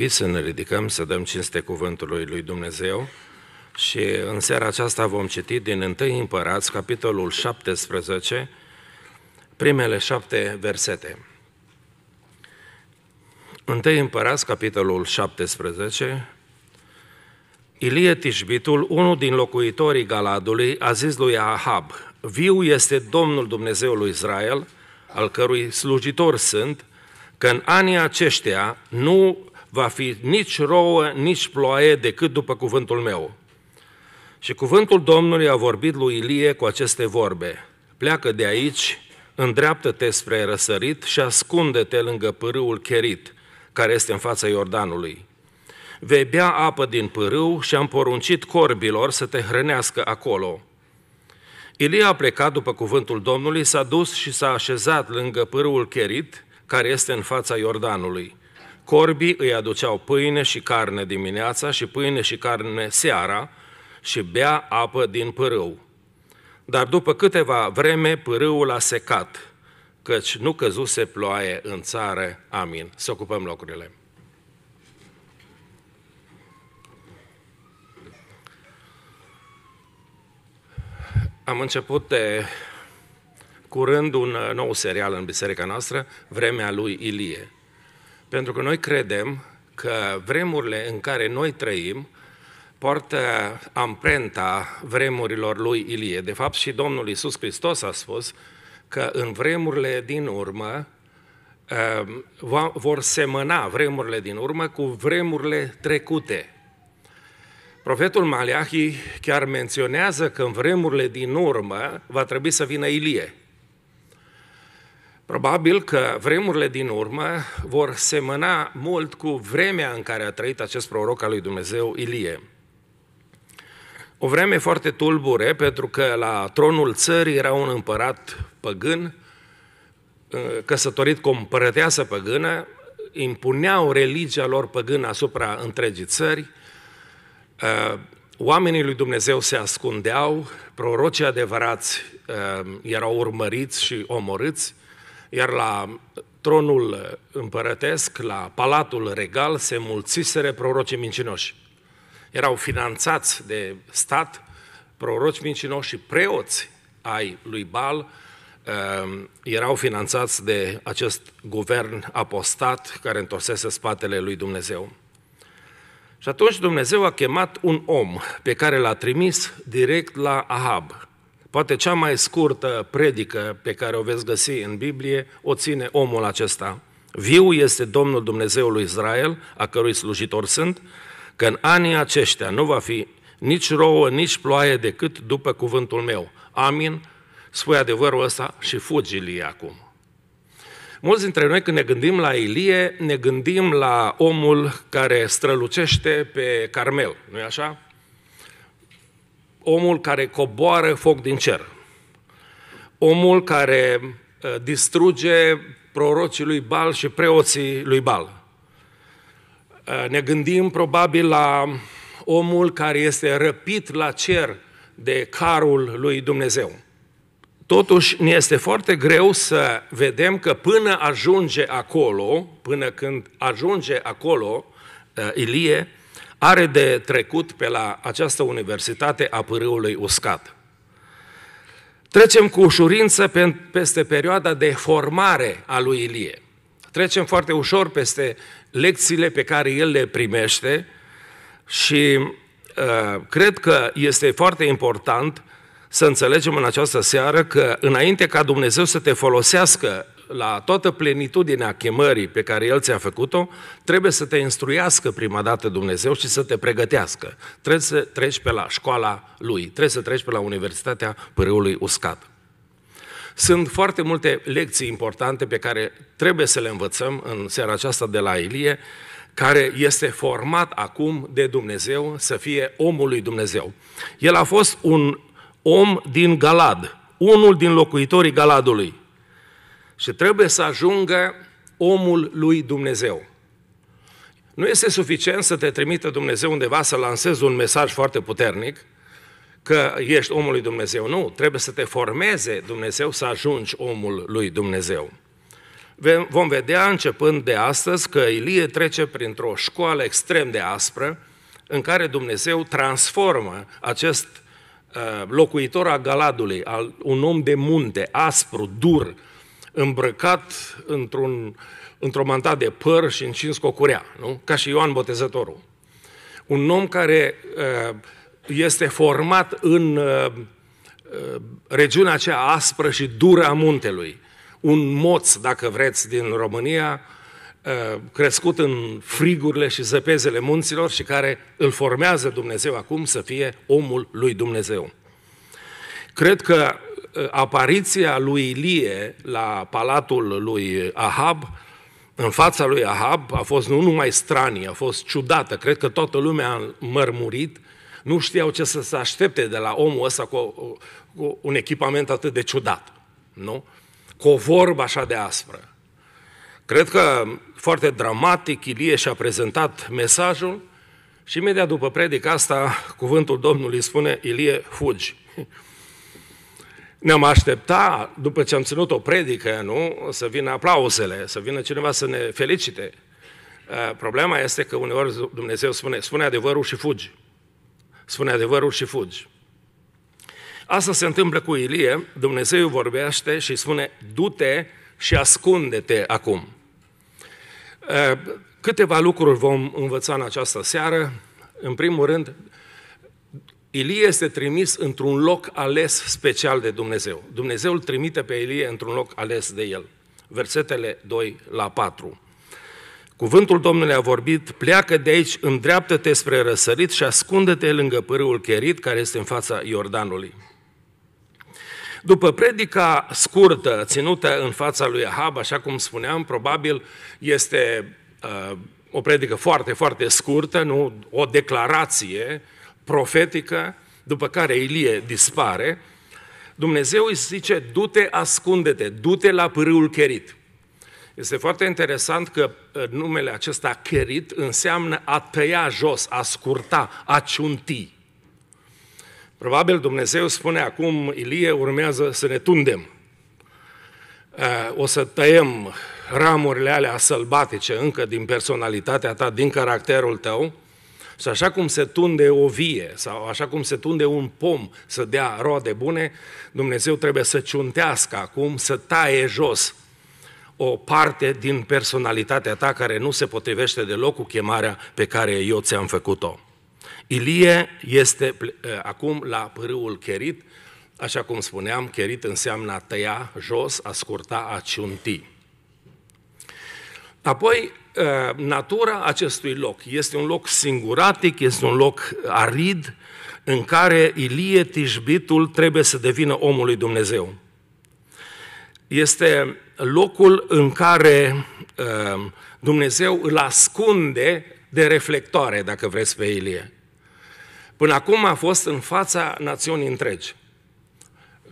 invit să ne ridicăm, să dăm cinste cuvântului lui Dumnezeu și în seara aceasta vom citi din 1 Împărați, capitolul 17, primele șapte versete. 1 Împărați, capitolul 17, Ilie Tișbitul, unul din locuitorii Galadului, a zis lui Ahab, Viu este Domnul Dumnezeului Israel, al cărui slujitor sunt, că în anii aceștia nu va fi nici rouă, nici ploaie decât după cuvântul meu. Și cuvântul Domnului a vorbit lui Ilie cu aceste vorbe. Pleacă de aici, îndreaptă-te spre răsărit și ascunde-te lângă pârâul Cherit, care este în fața Iordanului. Vei bea apă din pârâu și am poruncit corbilor să te hrănească acolo. Ilie a plecat după cuvântul Domnului, s-a dus și s-a așezat lângă pârâul Cherit, care este în fața Iordanului. Corbii îi aduceau pâine și carne dimineața și pâine și carne seara și bea apă din pârâu. Dar după câteva vreme pârâul a secat, căci nu căzuse ploaie în țară. Amin. Să ocupăm locurile. Am început de curând un nou serial în biserica noastră, Vremea lui Ilie. Pentru că noi credem că vremurile în care noi trăim poartă amprenta vremurilor lui Ilie. De fapt, și Domnul Isus Hristos a spus că în vremurile din urmă ehm, vor semăna vremurile din urmă cu vremurile trecute. Profetul Maleahii chiar menționează că în vremurile din urmă va trebui să vină Ilie. Probabil că vremurile din urmă vor semăna mult cu vremea în care a trăit acest proroc al lui Dumnezeu, Ilie. O vreme foarte tulbure, pentru că la tronul țării era un împărat păgân, ă, căsătorit cu o împărăteasă păgână, impuneau religia lor păgână asupra întregii țări, ă, oamenii lui Dumnezeu se ascundeau, prorocii adevărați ă, erau urmăriți și omorâți, iar la tronul împărătesc, la palatul regal, se mulțiseră prorocii mincinoși. Erau finanțați de stat proroci mincinoși și preoți ai lui Bal, ehm, erau finanțați de acest guvern apostat care întorsese spatele lui Dumnezeu. Și atunci Dumnezeu a chemat un om pe care l-a trimis direct la Ahab, Poate cea mai scurtă predică pe care o veți găsi în Biblie o ține omul acesta. Viu este Domnul Dumnezeului lui Israel, a cărui slujitor sunt, că în anii aceștia nu va fi nici rouă, nici ploaie decât după cuvântul meu. Amin? Spui adevărul ăsta și fugi Ilie acum. Mulți dintre noi când ne gândim la Ilie, ne gândim la omul care strălucește pe Carmel, nu-i așa? omul care coboară foc din cer, omul care uh, distruge prorocii lui Bal și preoții lui Bal. Uh, ne gândim probabil la omul care este răpit la cer de carul lui Dumnezeu. Totuși, ne este foarte greu să vedem că până ajunge acolo, până când ajunge acolo uh, Ilie, are de trecut pe la această universitate a pârâului uscat. Trecem cu ușurință pe, peste perioada de formare a lui Ilie. Trecem foarte ușor peste lecțiile pe care el le primește și uh, cred că este foarte important să înțelegem în această seară că înainte ca Dumnezeu să te folosească la toată plenitudinea chemării pe care El ți-a făcut-o, trebuie să te instruiască prima dată Dumnezeu și să te pregătească. Trebuie să treci pe la școala Lui, trebuie să treci pe la Universitatea Pârâului Uscat. Sunt foarte multe lecții importante pe care trebuie să le învățăm în seara aceasta de la Ilie, care este format acum de Dumnezeu să fie omul lui Dumnezeu. El a fost un om din Galad, unul din locuitorii Galadului și trebuie să ajungă omul lui Dumnezeu. Nu este suficient să te trimite Dumnezeu undeva să lansezi un mesaj foarte puternic că ești omul lui Dumnezeu. Nu, trebuie să te formeze Dumnezeu să ajungi omul lui Dumnezeu. Vom vedea începând de astăzi că Ilie trece printr-o școală extrem de aspră în care Dumnezeu transformă acest uh, locuitor a Galadului, un om de munte, aspru, dur, îmbrăcat într-un, într-o manta de păr și încins cu curea, nu? ca și Ioan Botezătorul. Un om care uh, este format în uh, uh, regiunea aceea aspră și dură a muntelui. Un moț, dacă vreți, din România, crescut în frigurile și zăpezele munților și care îl formează Dumnezeu acum să fie omul lui Dumnezeu. Cred că apariția lui Ilie la palatul lui Ahab, în fața lui Ahab, a fost nu numai stranie, a fost ciudată. Cred că toată lumea a mărmurit, nu știau ce să se aștepte de la omul ăsta cu, cu un echipament atât de ciudat, nu? Cu o vorbă așa de aspră. Cred că foarte dramatic Ilie și-a prezentat mesajul și imediat după predica asta, cuvântul Domnului spune, Ilie, fugi. Ne-am aștepta, după ce am ținut o predică, nu, să vină aplauzele, să vină cineva să ne felicite. Eh, problema este că uneori Dumnezeu spune, spune adevărul și fugi. Spune adevărul și fugi. Asta se întâmplă cu Ilie, Dumnezeu vorbește și spune, du-te și ascunde-te acum. Eh, câteva lucruri vom învăța în această seară. În primul rând, Ilie este trimis într-un loc ales special de Dumnezeu. Dumnezeu îl trimite pe Ilie într-un loc ales de el. Versetele 2 la 4. Cuvântul Domnului a vorbit, pleacă de aici, îndreaptă-te spre răsărit și ascunde-te lângă pârâul Cherit, care este în fața Iordanului. După predica scurtă ținută în fața lui Ahab, așa cum spuneam, probabil este uh, o predică foarte, foarte scurtă, nu o declarație uh, profetică, după care Ilie dispare, Dumnezeu îi zice, du-te, ascunde-te, du-te la pârâul Cherit. Este foarte interesant că uh, numele acesta, Cherit, înseamnă a tăia jos, a scurta, a ciunti. Probabil Dumnezeu spune acum, Ilie, urmează să ne tundem. Uh, o să tăiem ramurile alea sălbatice încă din personalitatea ta, din caracterul tău, și așa cum se tunde o vie sau așa cum se tunde un pom să dea roade bune, Dumnezeu trebuie să ciuntească acum, să taie jos o parte din personalitatea ta care nu se potrivește deloc cu chemarea pe care eu ți-am făcut-o. Ilie este eh, acum la pârâul Cherit, așa cum spuneam, Cherit înseamnă a tăia jos, a scurta, a ciunti. Apoi Eh, natura acestui loc. Este un loc singuratic, este un loc arid, în care Ilie Tijbitul trebuie să devină omul lui Dumnezeu. Este locul în care eh, Dumnezeu îl ascunde de reflectoare, dacă vreți, pe Ilie. Până acum a fost în fața națiunii întregi.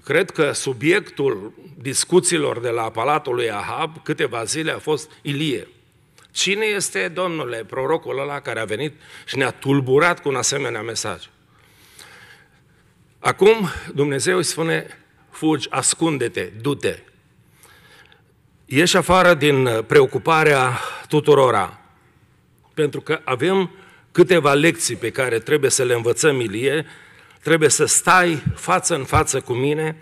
Cred că subiectul discuțiilor de la Palatul lui Ahab câteva zile a fost Ilie. Cine este, domnule, prorocul ăla care a venit și ne-a tulburat cu un asemenea mesaj? Acum Dumnezeu îi spune, fugi, ascunde-te, du-te. Ieși afară din preocuparea tuturora, pentru că avem câteva lecții pe care trebuie să le învățăm Ilie, trebuie să stai față în față cu mine,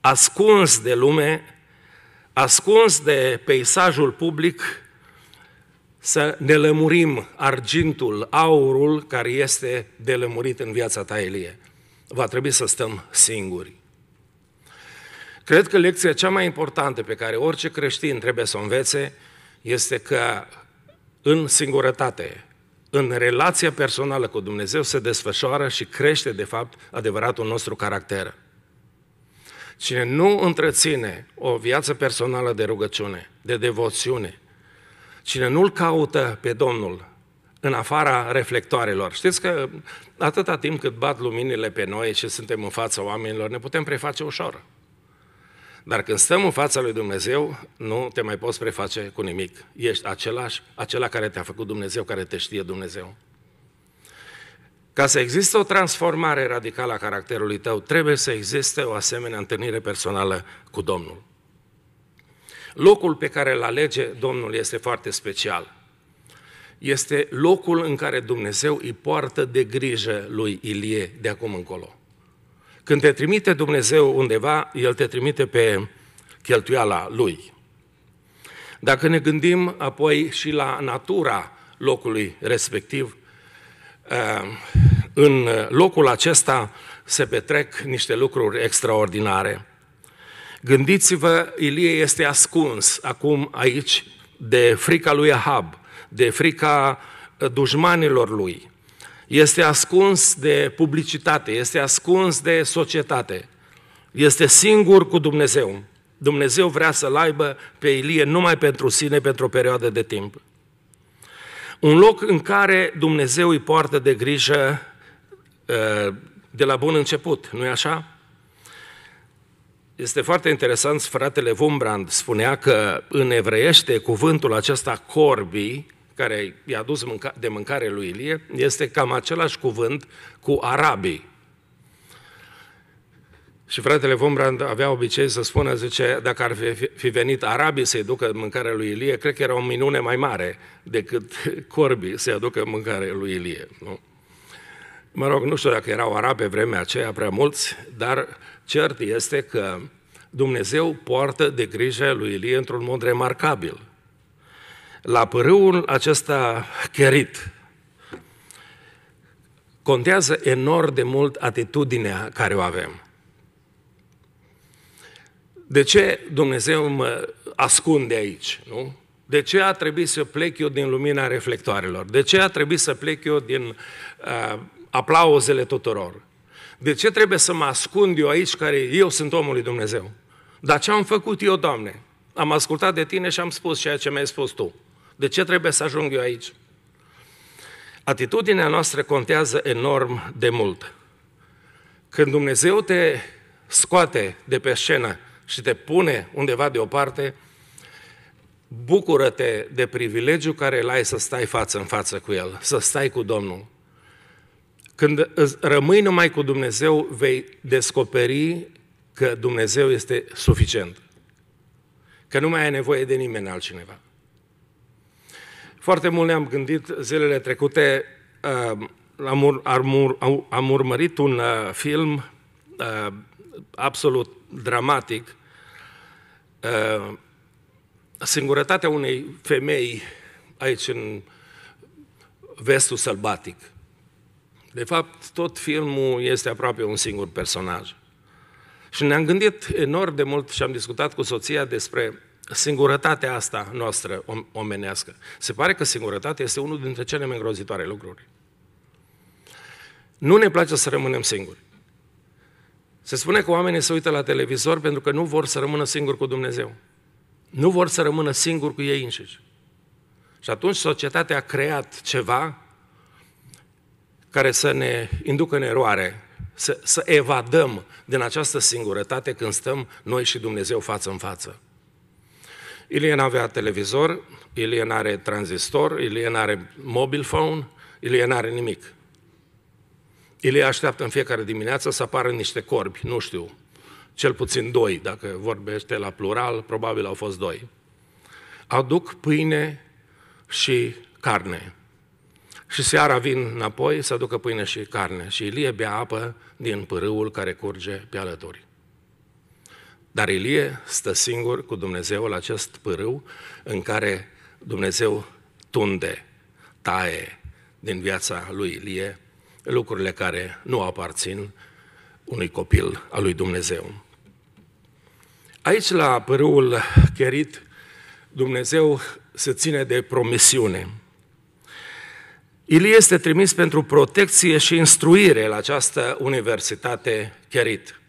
ascuns de lume, ascuns de peisajul public, să ne lămurim argintul, aurul care este de lămurit în viața ta, Elie. Va trebui să stăm singuri. Cred că lecția cea mai importantă pe care orice creștin trebuie să o învețe este că în singurătate, în relația personală cu Dumnezeu se desfășoară și crește, de fapt, adevăratul nostru caracter. Cine nu întreține o viață personală de rugăciune, de devoțiune, Cine nu-L caută pe Domnul în afara reflectoarelor, știți că atâta timp cât bat luminile pe noi și suntem în fața oamenilor, ne putem preface ușor. Dar când stăm în fața lui Dumnezeu, nu te mai poți preface cu nimic. Ești același, acela care te-a făcut Dumnezeu, care te știe Dumnezeu. Ca să existe o transformare radicală a caracterului tău, trebuie să existe o asemenea întâlnire personală cu Domnul. Locul pe care îl alege Domnul este foarte special. Este locul în care Dumnezeu îi poartă de grijă lui Ilie de acum încolo. Când te trimite Dumnezeu undeva, El te trimite pe cheltuiala Lui. Dacă ne gândim apoi și la natura locului respectiv, eh, în locul acesta se petrec niște lucruri extraordinare. Gândiți-vă, Ilie este ascuns acum aici de frica lui Ahab, de frica uh, dușmanilor lui. Este ascuns de publicitate, este ascuns de societate. Este singur cu Dumnezeu. Dumnezeu vrea să-l aibă pe Ilie numai pentru sine, pentru o perioadă de timp. Un loc în care Dumnezeu îi poartă de grijă uh, de la bun început, nu-i așa? Este foarte interesant, fratele Wumbrand spunea că în evreiește cuvântul acesta corbi, care i-a dus de mâncare lui Ilie, este cam același cuvânt cu arabii. Și fratele Wumbrand avea obicei să spună, zice, dacă ar fi venit arabii să-i ducă mâncarea lui Ilie, cred că era o minune mai mare decât corbii să-i aducă mâncare lui Ilie. Nu? Mă rog, nu știu dacă erau arabe vremea aceea prea mulți, dar Cert este că Dumnezeu poartă de grija lui Ilie într-un mod remarcabil. La pârâul acesta cherit, contează enorm de mult atitudinea care o avem. De ce Dumnezeu mă ascunde aici, nu? De ce a trebuit să plec eu din lumina reflectoarelor? De ce a trebuit să plec eu din uh, aplauzele tuturor? De ce trebuie să mă ascund eu aici, care eu sunt omul lui Dumnezeu? Dar ce am făcut eu, Doamne? Am ascultat de tine și am spus ceea ce mi-ai spus tu. De ce trebuie să ajung eu aici? Atitudinea noastră contează enorm de mult. Când Dumnezeu te scoate de pe scenă și te pune undeva deoparte, bucură-te de privilegiu care îl ai să stai față în față cu El, să stai cu Domnul. Când rămâi numai cu Dumnezeu, vei descoperi că Dumnezeu este suficient. Că nu mai ai nevoie de nimeni altcineva. Foarte mult ne-am gândit zilele trecute, uh, am, ur, am, ur, am urmărit un uh, film uh, absolut dramatic, singurătatea unei femei aici în vestul sălbatic. De fapt, tot filmul este aproape un singur personaj. Și ne-am gândit enorm de mult și am discutat cu soția despre singurătatea asta noastră omenească. Se pare că singurătatea este unul dintre cele mai îngrozitoare lucruri. Nu ne place să rămânem singuri. Se spune că oamenii se uită la televizor pentru că nu vor să rămână singuri cu Dumnezeu. Nu vor să rămână singuri cu ei înșiși. Și atunci societatea a creat ceva care să ne inducă în eroare, să, să evadăm din această singurătate când stăm noi și Dumnezeu față în față. Ilien avea televizor, Ilien are tranzistor, Ilien are mobil phone, Ilien are nimic. Ilie așteaptă în fiecare dimineață să apară niște corbi, nu știu, cel puțin doi, dacă vorbește la plural, probabil au fost doi. Aduc pâine și carne și seara vin înapoi să aducă pâine și carne. Și Ilie bea apă din pârâul care curge pe alături. Dar Ilie stă singur cu Dumnezeu la acest pârâu în care Dumnezeu tunde, taie din viața lui Ilie lucrurile care nu aparțin unui copil al lui Dumnezeu. Aici, la pârâul Cherit, Dumnezeu se ține de promisiune – Ilie este trimis pentru protecție și instruire la această universitate Cherit.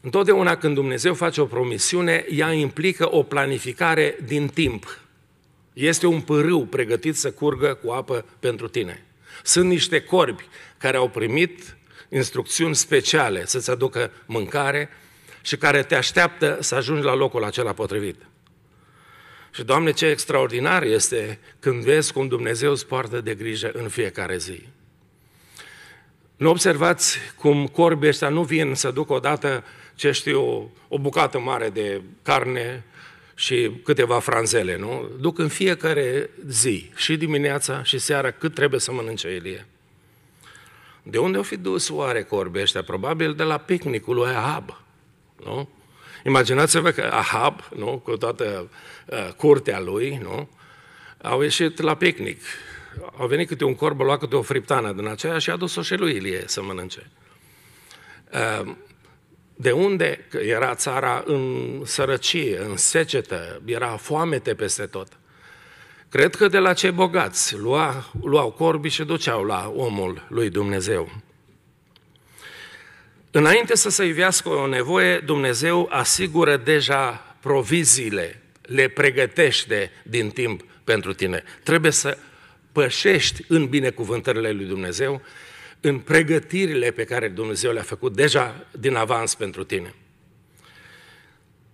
Întotdeauna când Dumnezeu face o promisiune, ea implică o planificare din timp. Este un pârâu pregătit să curgă cu apă pentru tine. Sunt niște corbi care au primit instrucțiuni speciale să-ți aducă mâncare și care te așteaptă să ajungi la locul acela potrivit. Și, Doamne, ce extraordinar este când vezi cum Dumnezeu îți poartă de grijă în fiecare zi. Nu observați cum corbii ăștia nu vin să ducă odată, ce știu, o bucată mare de carne și câteva franzele, nu? Duc în fiecare zi, și dimineața și seara, cât trebuie să mănânce Elie. De unde au fi dus oare corbii ăștia? Probabil de la picnicul lui Ahab, nu? Imaginați-vă că Ahab, nu, cu toată uh, curtea lui, nu, au ieșit la picnic. Au venit câte un corb, luat câte o friptană din aceea și a dus-o și lui Ilie să mănânce. Uh, de unde era țara în sărăcie, în secetă, era foamete peste tot. Cred că de la cei bogați lua, luau corbi și duceau la omul lui Dumnezeu. Înainte să se iubească o nevoie, Dumnezeu asigură deja proviziile, le pregătește din timp pentru tine. Trebuie să pășești în binecuvântările lui Dumnezeu, în pregătirile pe care Dumnezeu le-a făcut deja din avans pentru tine.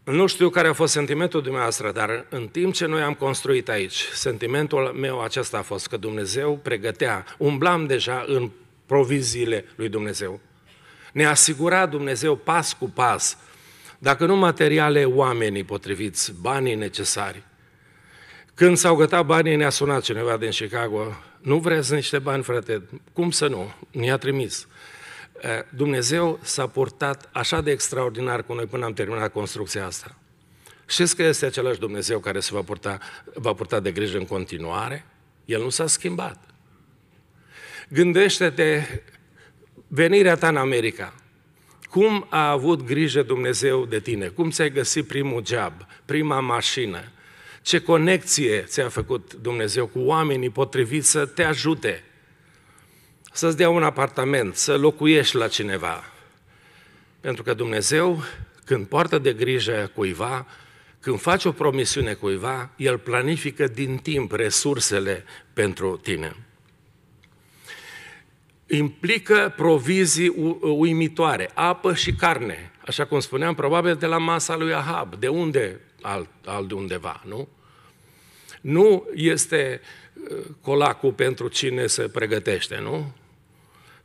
Nu știu care a fost sentimentul dumneavoastră, dar în timp ce noi am construit aici, sentimentul meu acesta a fost că Dumnezeu pregătea, umblam deja în proviziile lui Dumnezeu. Ne asigura Dumnezeu pas cu pas, dacă nu materiale, oamenii potriviți, banii necesari. Când s-au gătat banii, ne-a sunat cineva din Chicago, nu vreți niște bani, frate? Cum să nu? Ne-a trimis. Dumnezeu s-a purtat așa de extraordinar cu noi până am terminat construcția asta. Știți că este același Dumnezeu care se va purta, va purta de grijă în continuare? El nu s-a schimbat. Gândește-te venirea ta în America, cum a avut grijă Dumnezeu de tine? Cum ți-ai găsit primul job, prima mașină? Ce conexie ți-a făcut Dumnezeu cu oamenii potriviți să te ajute? Să-ți dea un apartament, să locuiești la cineva. Pentru că Dumnezeu, când poartă de grijă cuiva, când faci o promisiune cuiva, El planifică din timp resursele pentru tine implică provizii uimitoare, apă și carne, așa cum spuneam, probabil de la masa lui Ahab, de unde alt, alt de undeva, nu? Nu este uh, colacul pentru cine se pregătește, nu?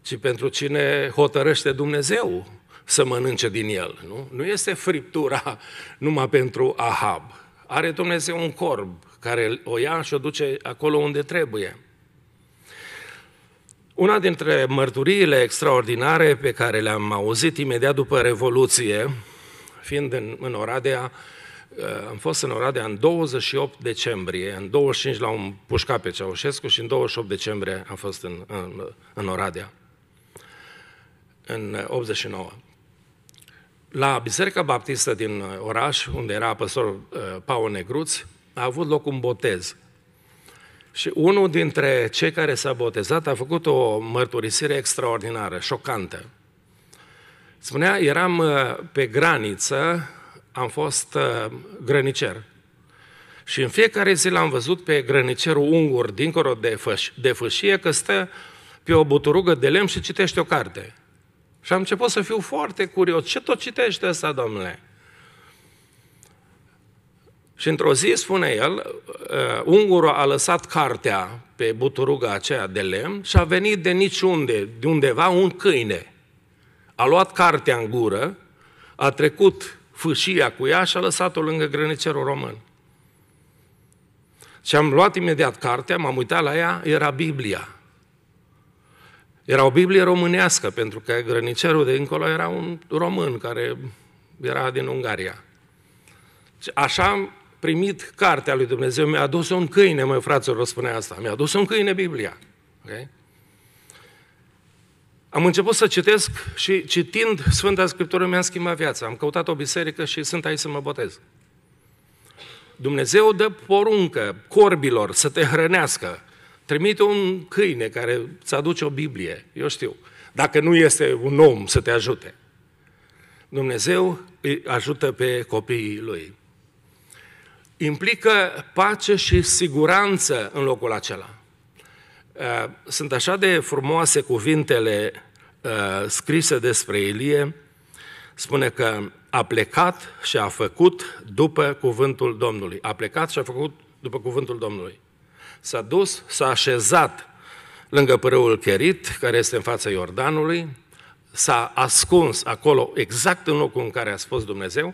Ci pentru cine hotărăște Dumnezeu să mănânce din el, nu? Nu este friptura numai pentru Ahab. Are Dumnezeu un corb care o ia și o duce acolo unde trebuie. Una dintre mărturiile extraordinare pe care le-am auzit imediat după Revoluție, fiind în, în Oradea, uh, am fost în Oradea în 28 decembrie, în 25 l-am pușcat pe Ceaușescu și în 28 decembrie am fost în, în, în Oradea, în 89. La Biserica Baptistă din uh, oraș, unde era păstor uh, Paul Negruț, a avut loc un botez. Și unul dintre cei care s-a botezat a făcut o mărturisire extraordinară, șocantă. Spunea, eram uh, pe graniță, am fost uh, grănicer. Și în fiecare zi l-am văzut pe grănicerul ungur, dincolo de, făș- de fâșie, că stă pe o buturugă de lemn și citește o carte. Și am început să fiu foarte curios. Ce tot citește ăsta, domnule? Și într-o zi, spune el, uh, ungurul a lăsat cartea pe buturuga aceea de lemn și a venit de niciunde, de undeva, un câine. A luat cartea în gură, a trecut fâșia cu ea și a lăsat-o lângă grănicerul român. Și am luat imediat cartea, m-am uitat la ea, era Biblia. Era o Biblie românească, pentru că grănicerul de încolo era un român care era din Ungaria. Așa primit cartea lui Dumnezeu, mi-a adus un câine, măi, fraților, spune asta, mi-a adus un câine Biblia. Okay? Am început să citesc și citind Sfânta Scriptură mi-a schimbat viața. Am căutat o biserică și sunt aici să mă botez. Dumnezeu dă poruncă corbilor să te hrănească. Trimite un câine care îți aduce o Biblie, eu știu. Dacă nu este un om să te ajute. Dumnezeu îi ajută pe copiii lui implică pace și siguranță în locul acela. Uh, sunt așa de frumoase cuvintele uh, scrise despre Ilie, spune că a plecat și a făcut după cuvântul Domnului. A plecat și a făcut după cuvântul Domnului. S-a dus, s-a așezat lângă părâul Cherit, care este în fața Iordanului, s-a ascuns acolo, exact în locul în care a spus Dumnezeu,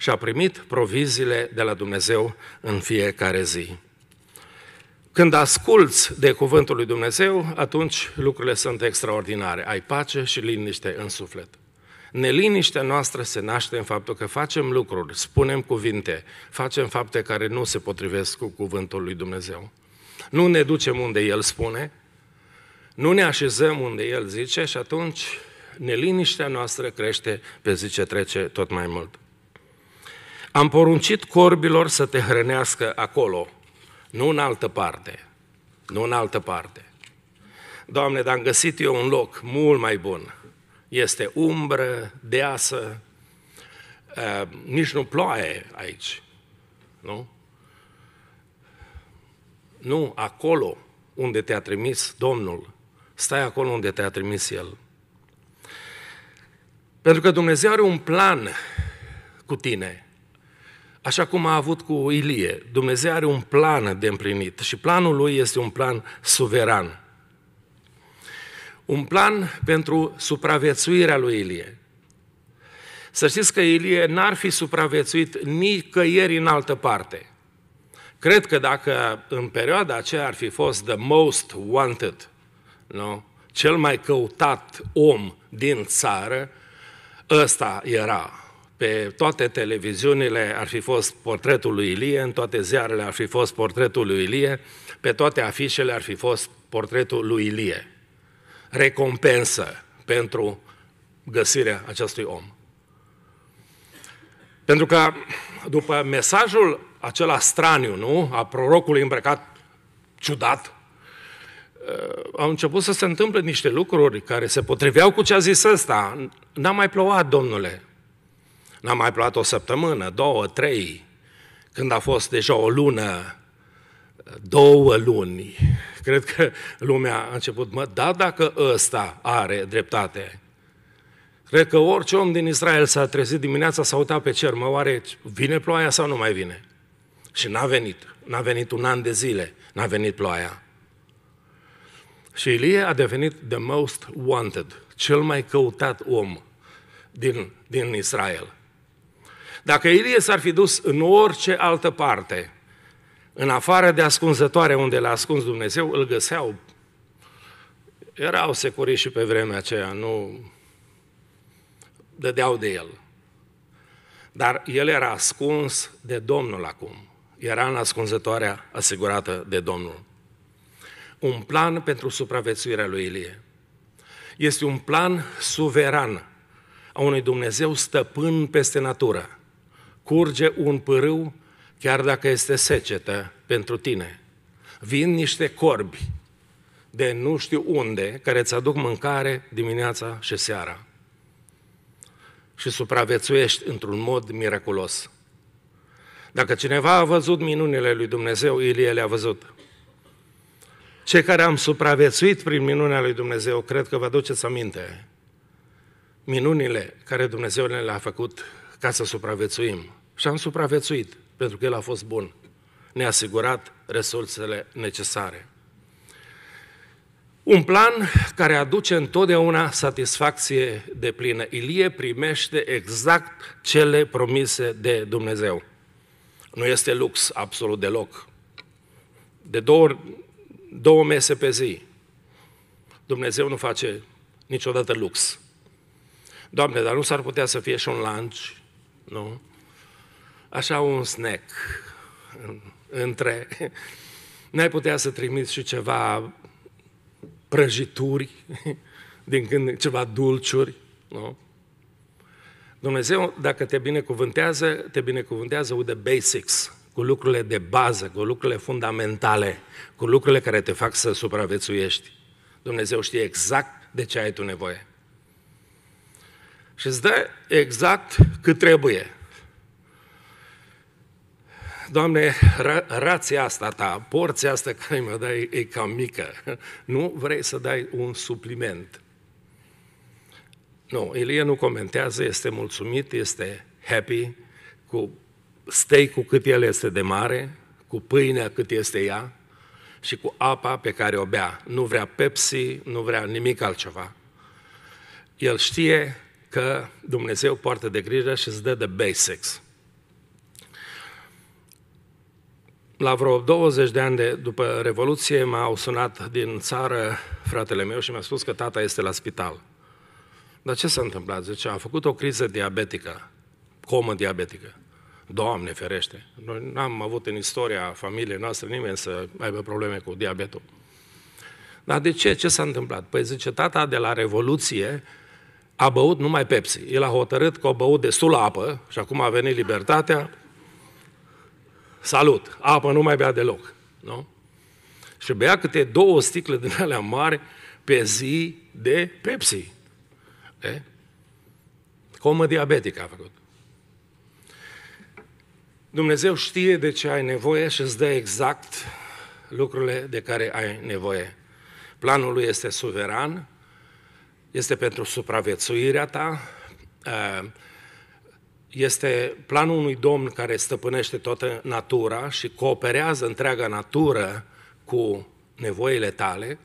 și a primit proviziile de la Dumnezeu în fiecare zi. Când asculți de cuvântul lui Dumnezeu, atunci lucrurile sunt extraordinare. Ai pace și liniște în suflet. Neliniștea noastră se naște în faptul că facem lucruri, spunem cuvinte, facem fapte care nu se potrivesc cu cuvântul lui Dumnezeu. Nu ne ducem unde El spune, nu ne așezăm unde El zice și atunci neliniștea noastră crește pe zi ce trece tot mai mult. Am poruncit corbilor să te hrănească acolo, nu în altă parte, nu în altă parte. Doamne, dar am găsit eu un loc mult mai bun. Este umbră, deasă, nici nu ploaie aici, nu? Nu, acolo unde te-a trimis Domnul, stai acolo unde te-a trimis El. Pentru că Dumnezeu are un plan cu tine. Așa cum a avut cu Ilie, Dumnezeu are un plan de împlinit și planul lui este un plan suveran. Un plan pentru supraviețuirea lui Ilie. Să știți că Ilie n-ar fi supraviețuit nicăieri în altă parte. Cred că dacă în perioada aceea ar fi fost the most wanted, nu? cel mai căutat om din țară, ăsta era pe toate televiziunile ar fi fost portretul lui Ilie, în toate ziarele ar fi fost portretul lui Ilie, pe toate afișele ar fi fost portretul lui Ilie. Recompensă pentru găsirea acestui om. Pentru că după mesajul acela straniu, nu, a prorocului îmbrăcat ciudat, uh, au început să se întâmple niște lucruri care se potriveau cu ce a zis ăsta. N-a mai plouat, domnule. N-am mai plătit o săptămână, două, trei, când a fost deja o lună, două luni. Cred că lumea a început, mă, da, dacă ăsta are dreptate. Cred că orice om din Israel s-a trezit dimineața, s-a uitat pe cer, mă, oare vine ploaia sau nu mai vine? Și n-a venit. N-a venit un an de zile, n-a venit ploaia. Și Ilie a devenit the most wanted, cel mai căutat om din, din Israel. Dacă Ilie s-ar fi dus în orice altă parte, în afară de ascunzătoare unde l-a ascuns Dumnezeu, îl găseau. Erau securi și pe vremea aceea, nu dădeau de el. Dar el era ascuns de Domnul acum. Era în ascunzătoarea asigurată de Domnul. Un plan pentru supraviețuirea lui Ilie. Este un plan suveran a unui Dumnezeu stăpân peste natură curge un pârâu, chiar dacă este secetă pentru tine. Vin niște corbi de nu știu unde, care îți aduc mâncare dimineața și seara. Și supraviețuiești într-un mod miraculos. Dacă cineva a văzut minunile lui Dumnezeu, Ilie le-a văzut. Cei care am supraviețuit prin minunea lui Dumnezeu, cred că vă aduceți aminte. Minunile care Dumnezeu ne le-a făcut ca să supraviețuim. Și am supraviețuit, pentru că El a fost bun. Ne-a asigurat resursele necesare. Un plan care aduce întotdeauna satisfacție de plină. Ilie primește exact cele promise de Dumnezeu. Nu este lux absolut deloc. De două, ori, două mese pe zi. Dumnezeu nu face niciodată lux. Doamne, dar nu s-ar putea să fie și un lunch, nu? așa un snack între... N-ai putea să trimiți și ceva prăjituri, din când ceva dulciuri, nu? Dumnezeu, dacă te binecuvântează, te binecuvântează cu the basics, cu lucrurile de bază, cu lucrurile fundamentale, cu lucrurile care te fac să supraviețuiești. Dumnezeu știe exact de ce ai tu nevoie. Și îți dă exact cât trebuie. Doamne, ra- rația asta ta, porția asta care mi-o dai e cam mică. Nu vrei să dai un supliment. Nu, Ilie nu comentează, este mulțumit, este happy, cu stei cu cât el este de mare, cu pâinea cât este ea și cu apa pe care o bea. Nu vrea Pepsi, nu vrea nimic altceva. El știe că Dumnezeu poartă de grijă și îți dă de basics. la vreo 20 de ani de, după Revoluție m-au sunat din țară fratele meu și mi-a spus că tata este la spital. Dar ce s-a întâmplat? Zice, a făcut o criză diabetică, comă diabetică. Doamne ferește! Noi n-am avut în istoria familiei noastre nimeni să aibă probleme cu diabetul. Dar de ce? Ce s-a întâmplat? Păi zice, tata de la Revoluție a băut numai Pepsi. El a hotărât că a băut destul apă și acum a venit libertatea, salut, apă nu mai bea deloc. Nu? Și bea câte două sticle din alea mari pe zi de Pepsi. E? Comă diabetică a făcut. Dumnezeu știe de ce ai nevoie și îți dă exact lucrurile de care ai nevoie. Planul lui este suveran, este pentru supraviețuirea ta, este planul unui domn care stăpânește toată natura și cooperează întreaga natură cu nevoile tale,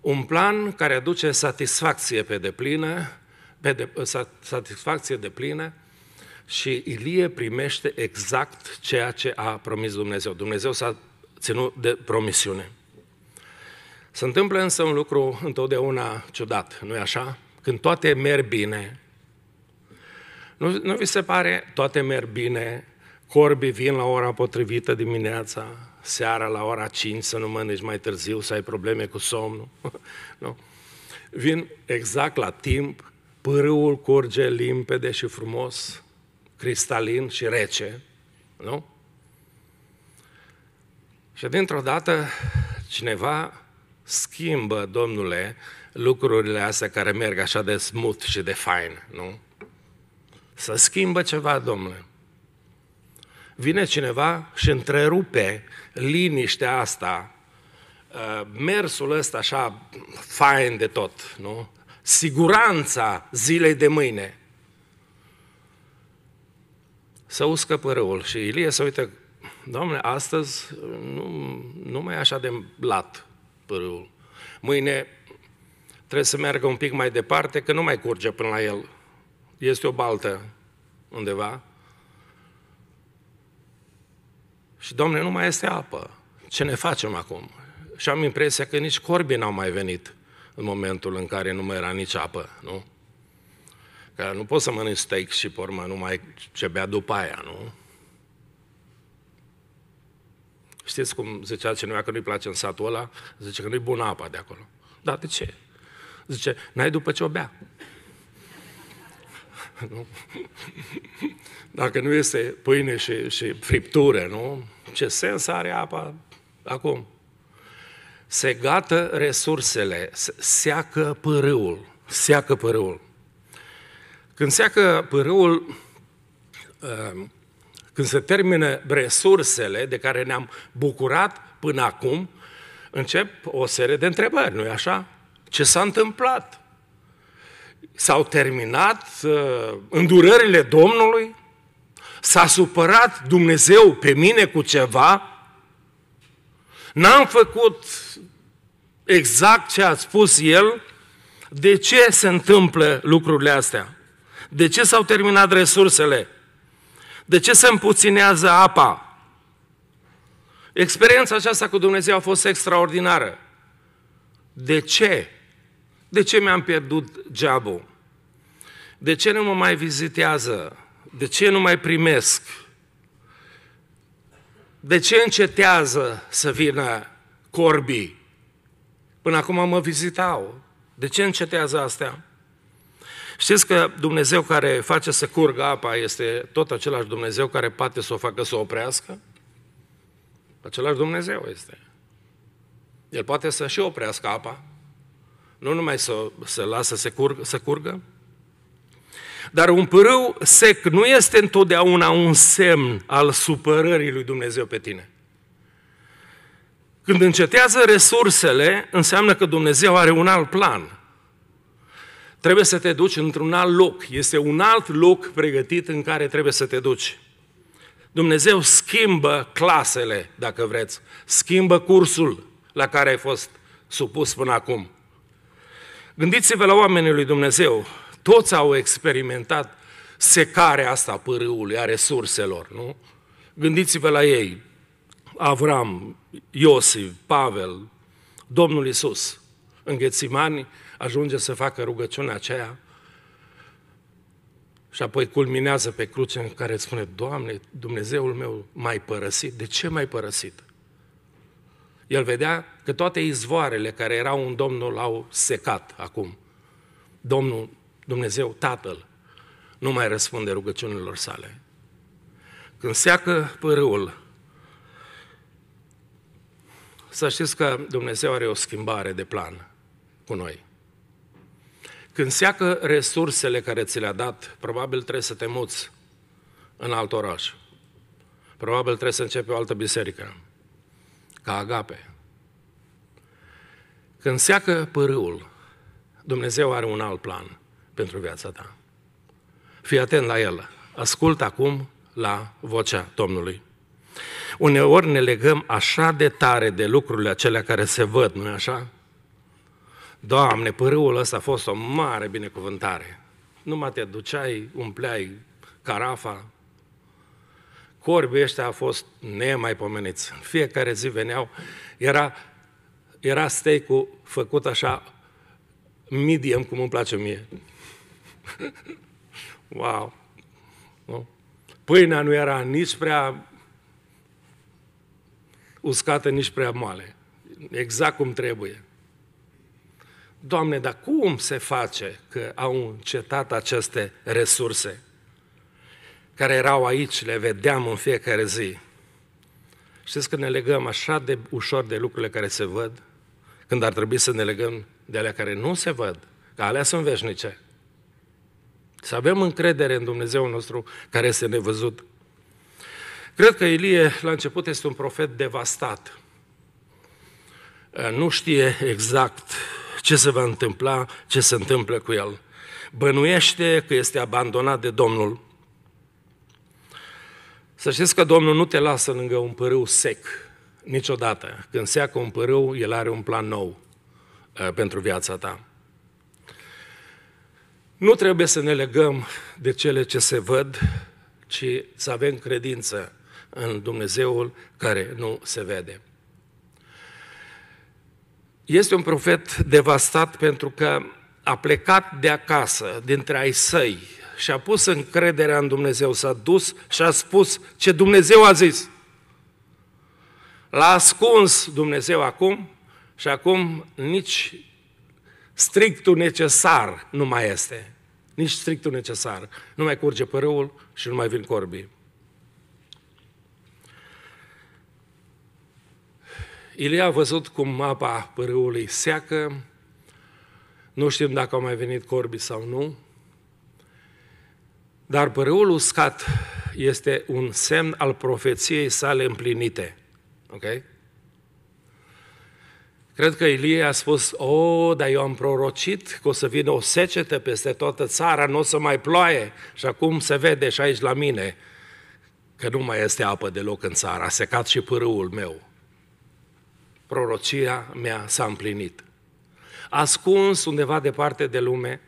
un plan care aduce satisfacție pe deplină, pe de, satisfacție de plină și Ilie primește exact ceea ce a promis Dumnezeu. Dumnezeu s-a ținut de promisiune. Se întâmplă însă un lucru întotdeauna ciudat, nu-i așa? Când toate merg bine, nu, nu vi se pare, toate merg bine, corbii vin la ora potrivită dimineața, seara la ora 5, să nu mănânci mai târziu, să ai probleme cu somnul. nu. Vin exact la timp, pârâul curge limpede și frumos, cristalin și rece, nu? Și dintr-o dată cineva schimbă, domnule, lucrurile astea care merg așa de smut și de fain, nu? Să schimbă ceva, domnule. Vine cineva și întrerupe liniștea asta, uh, mersul ăsta așa fain de tot, nu? Siguranța zilei de mâine. Să uscă părâul și Ilie să uite, domnule, astăzi nu, nu mai e așa de blat părâul. Mâine trebuie să meargă un pic mai departe, că nu mai curge până la el este o baltă undeva și, domne, nu mai este apă. Ce ne facem acum? Și am impresia că nici corbii n-au mai venit în momentul în care nu mai era nici apă, nu? Că nu poți să mănânci steak și, pe urmă, numai ce bea după aia, nu? Știți cum zicea cineva că nu-i place în satul ăla? Zice că nu-i bună apa de acolo. Da, de ce? Zice, n-ai după ce o bea. Nu? Dacă nu este pâine și, și friptură, nu? Ce sens are apa acum? Se gată resursele, seacă pârâul, seacă pârâul. Când seacă pârâul, um, când se termină resursele de care ne-am bucurat până acum, încep o serie de întrebări, nu-i așa? Ce s-a întâmplat? s-au terminat uh, îndurările Domnului? S-a supărat Dumnezeu pe mine cu ceva? N-am făcut exact ce a spus El? De ce se întâmplă lucrurile astea? De ce s-au terminat resursele? De ce se împuținează apa? Experiența aceasta cu Dumnezeu a fost extraordinară. De ce? De ce mi-am pierdut geabul? De ce nu mă mai vizitează? De ce nu mai primesc? De ce încetează să vină corbii? Până acum mă vizitau. De ce încetează astea? Știți că Dumnezeu care face să curgă apa este tot același Dumnezeu care poate să o facă să o oprească? Același Dumnezeu este. El poate să și oprească apa, nu numai să, să lasă să, curg, să curgă. Dar un pârâu sec nu este întotdeauna un semn al supărării lui Dumnezeu pe tine. Când încetează resursele, înseamnă că Dumnezeu are un alt plan. Trebuie să te duci într-un alt loc. Este un alt loc pregătit în care trebuie să te duci. Dumnezeu schimbă clasele, dacă vreți, schimbă cursul la care ai fost supus până acum. Gândiți-vă la oamenii lui Dumnezeu. Toți au experimentat secarea asta a pârâului, a resurselor, nu? Gândiți-vă la ei. Avram, Iosif, Pavel, Domnul Isus, în Ghețimani, ajunge să facă rugăciunea aceea și apoi culminează pe cruce în care spune, Doamne, Dumnezeul meu m-ai părăsit. De ce m-ai părăsit? El vedea că toate izvoarele care erau în Domnul au secat acum. Domnul, Dumnezeu, Tatăl, nu mai răspunde rugăciunilor sale. Când seacă părâul, să știți că Dumnezeu are o schimbare de plan cu noi. Când seacă resursele care ți le-a dat, probabil trebuie să te muți în alt oraș. Probabil trebuie să începi o altă biserică ca agape. Când seacă pârâul, Dumnezeu are un alt plan pentru viața ta. Fii atent la el. Ascultă acum la vocea Domnului. Uneori ne legăm așa de tare de lucrurile acelea care se văd, nu-i așa? Doamne, pârâul ăsta a fost o mare binecuvântare. Numai te duceai, umpleai carafa, corbii ăștia a fost nemaipomeniți. În fiecare zi veneau, era, era steak făcut așa medium, cum îmi place mie. wow! Nu? Pâinea nu era nici prea uscată, nici prea moale. Exact cum trebuie. Doamne, dar cum se face că au încetat aceste resurse? care erau aici, le vedeam în fiecare zi. Știți că ne legăm așa de ușor de lucrurile care se văd, când ar trebui să ne legăm de alea care nu se văd, că alea sunt veșnice. Să avem încredere în Dumnezeu nostru care este nevăzut. Cred că Ilie, la început, este un profet devastat. Nu știe exact ce se va întâmpla, ce se întâmplă cu el. Bănuiește că este abandonat de Domnul. Să știți că Domnul nu te lasă lângă un pârâu sec niciodată. Când seacă un pârâu, El are un plan nou uh, pentru viața ta. Nu trebuie să ne legăm de cele ce se văd, ci să avem credință în Dumnezeul care nu se vede. Este un profet devastat pentru că a plecat de acasă, dintre ai săi, și-a pus încrederea în Dumnezeu, s-a dus și a spus ce Dumnezeu a zis. L-a ascuns Dumnezeu acum și acum nici strictul necesar nu mai este. Nici strictul necesar. Nu mai curge părâul și nu mai vin corbii. Ilie a văzut cum apa părâului seacă, nu știm dacă au mai venit corbi sau nu, dar părâul uscat este un semn al profeției sale împlinite. Ok? Cred că Ilie a spus, o, dar eu am prorocit că o să vină o secetă peste toată țara, nu o să mai ploaie. Și acum se vede și aici la mine că nu mai este apă deloc în țară, a secat și pârâul meu. Prorocia mea s-a împlinit. Ascuns undeva departe de lume,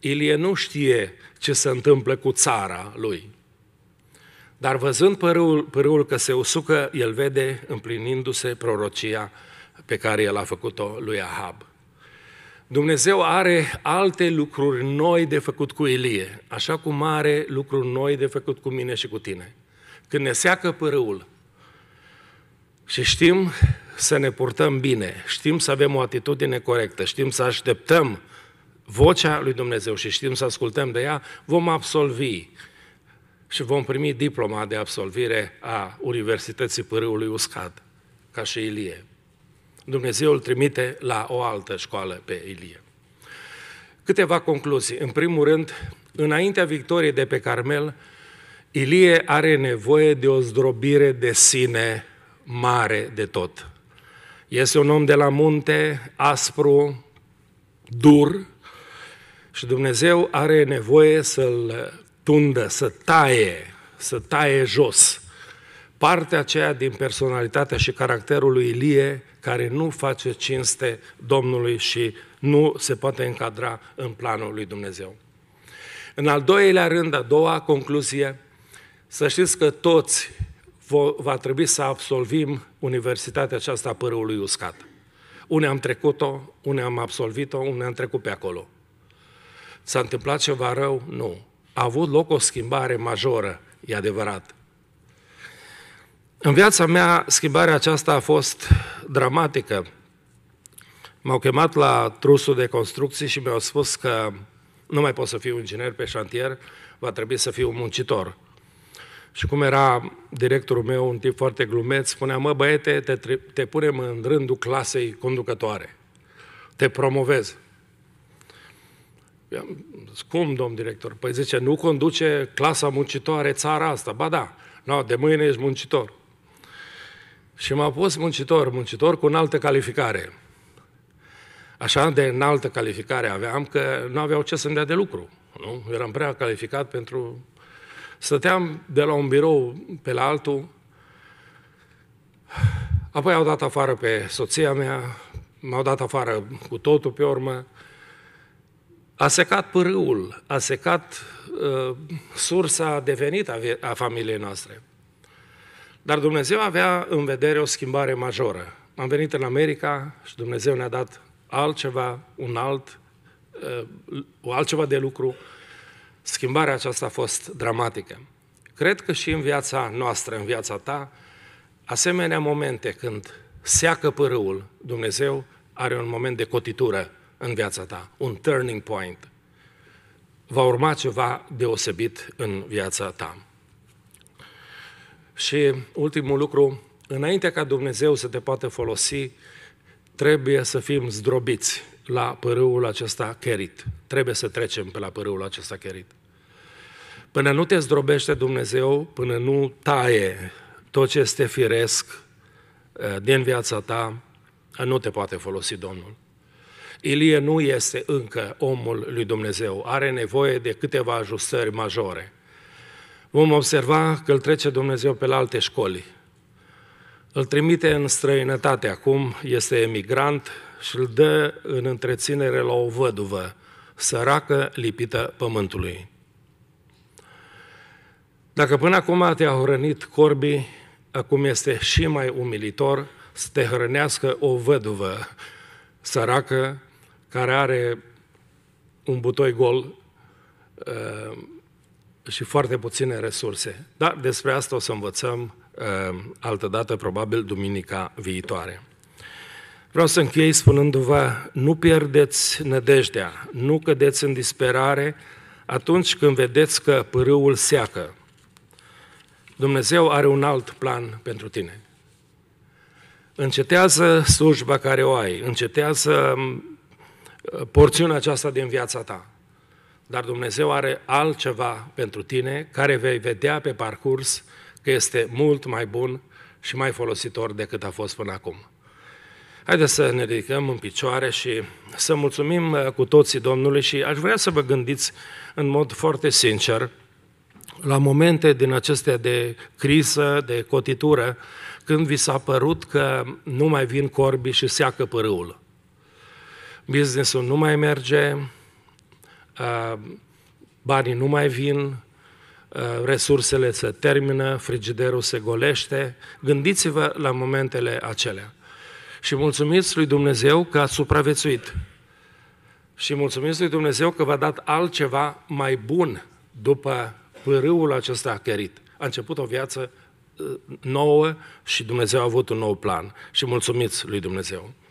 Ilie nu știe ce se întâmplă cu țara lui. Dar văzând părâul, părâul că se usucă, el vede împlinindu-se prorocia pe care el a făcut-o lui Ahab. Dumnezeu are alte lucruri noi de făcut cu Ilie, așa cum are lucruri noi de făcut cu mine și cu tine. Când ne seacă părâul și știm să ne purtăm bine, știm să avem o atitudine corectă, știm să așteptăm vocea lui Dumnezeu și știm să ascultăm de ea, vom absolvi și vom primi diploma de absolvire a Universității Pârâului Uscat, ca și Ilie. Dumnezeu îl trimite la o altă școală pe Ilie. Câteva concluzii. În primul rând, înaintea victoriei de pe Carmel, Ilie are nevoie de o zdrobire de sine mare de tot. Este un om de la munte, aspru, dur, și Dumnezeu are nevoie să-l tundă, să taie, să taie jos partea aceea din personalitatea și caracterul lui Ilie care nu face cinste Domnului și nu se poate încadra în planul lui Dumnezeu. În al doilea rând, a doua concluzie, să știți că toți va trebui să absolvim universitatea aceasta a părului uscat. Unii am trecut-o, unii am absolvit-o, unii am trecut pe acolo. S-a întâmplat ceva rău? Nu. A avut loc o schimbare majoră, e adevărat. În viața mea, schimbarea aceasta a fost dramatică. M-au chemat la trusul de construcții și mi-au spus că nu mai pot să fiu inginer pe șantier, va trebui să fiu muncitor. Și cum era directorul meu, un tip foarte glumeț, spunea, mă băiete, te, te punem în rândul clasei conducătoare, te promovezi am cum, domn director? Păi zice, nu conduce clasa muncitoare țara asta. Ba da, no, de mâine ești muncitor. Și m-a pus muncitor, muncitor cu înaltă calificare. Așa de înaltă calificare aveam că nu aveau ce să-mi dea de lucru. Nu? Eram prea calificat pentru... Stăteam de la un birou pe la altul, apoi au dat afară pe soția mea, m-au dat afară cu totul pe urmă, a secat pârâul, a secat uh, sursa devenită a, a familiei noastre. Dar Dumnezeu avea în vedere o schimbare majoră. Am venit în America și Dumnezeu ne-a dat altceva, un alt, uh, altceva de lucru. Schimbarea aceasta a fost dramatică. Cred că și în viața noastră, în viața ta, asemenea momente când seacă pârâul, Dumnezeu are un moment de cotitură în viața ta, un turning point. Va urma ceva deosebit în viața ta. Și ultimul lucru, înainte ca Dumnezeu să te poată folosi, trebuie să fim zdrobiți la părâul acesta cherit. Trebuie să trecem pe la părâul acesta cherit. Până nu te zdrobește Dumnezeu, până nu taie tot ce este firesc eh, din viața ta, nu te poate folosi Domnul. Ilie nu este încă omul lui Dumnezeu, are nevoie de câteva ajustări majore. Vom observa că îl trece Dumnezeu pe la alte școli. Îl trimite în străinătate acum, este emigrant și îl dă în întreținere la o văduvă, săracă lipită pământului. Dacă până acum te-a hrănit corbii, acum este și mai umilitor să te hrănească o văduvă săracă care are un butoi gol uh, și foarte puține resurse. Dar despre asta o să învățăm uh, altă dată, probabil duminica viitoare. Vreau să închei spunându-vă, nu pierdeți nădejdea, nu cădeți în disperare atunci când vedeți că pârâul seacă. Dumnezeu are un alt plan pentru tine. Încetează slujba care o ai, încetează porțiunea aceasta din viața ta. Dar Dumnezeu are altceva pentru tine care vei vedea pe parcurs că este mult mai bun și mai folositor decât a fost până acum. Haideți să ne ridicăm în picioare și să mulțumim uh, cu toții Domnului și aș vrea să vă gândiți în mod foarte sincer la momente din acestea de criză, de cotitură, când vi s-a părut că nu mai vin corbi și seacă pârâul businessul nu mai merge, uh, banii nu mai vin, uh, resursele se termină, frigiderul se golește. Gândiți-vă la momentele acelea. Și mulțumiți lui Dumnezeu că ați supraviețuit. Și mulțumiți lui Dumnezeu că v-a dat altceva mai bun după pârâul acesta cărit. A început o viață uh, nouă și Dumnezeu a avut un nou plan. Și mulțumiți lui Dumnezeu.